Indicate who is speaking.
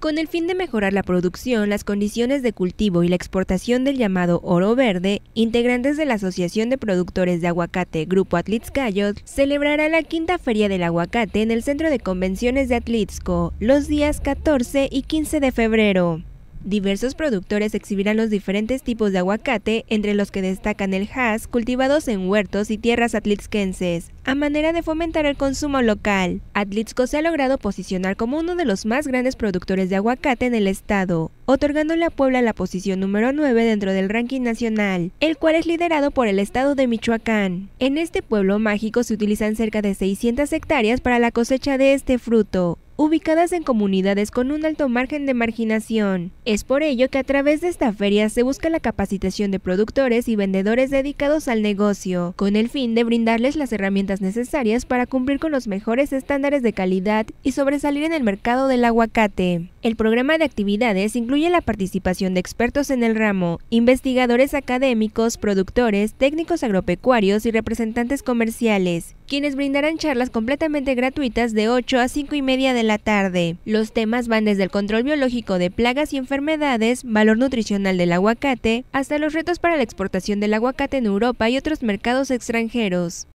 Speaker 1: Con el fin de mejorar la producción, las condiciones de cultivo y la exportación del llamado oro verde, integrantes de la Asociación de Productores de Aguacate Grupo Atlitskayot celebrará la quinta feria del aguacate en el Centro de Convenciones de Atlitzco los días 14 y 15 de febrero. Diversos productores exhibirán los diferentes tipos de aguacate, entre los que destacan el hash cultivados en huertos y tierras atlitzquenses, a manera de fomentar el consumo local. Atlitzco se ha logrado posicionar como uno de los más grandes productores de aguacate en el estado, otorgándole a Puebla la posición número 9 dentro del ranking nacional, el cual es liderado por el estado de Michoacán. En este pueblo mágico se utilizan cerca de 600 hectáreas para la cosecha de este fruto, ubicadas en comunidades con un alto margen de marginación. Es por ello que a través de esta feria se busca la capacitación de productores y vendedores dedicados al negocio, con el fin de brindarles las herramientas necesarias para cumplir con los mejores estándares de calidad y sobresalir en el mercado del aguacate. El programa de actividades incluye la participación de expertos en el ramo, investigadores académicos, productores, técnicos agropecuarios y representantes comerciales, quienes brindarán charlas completamente gratuitas de 8 a 5 y media de la tarde. Los temas van desde el control biológico de plagas y enfermedades, valor nutricional del aguacate, hasta los retos para la exportación del aguacate en Europa y otros mercados extranjeros.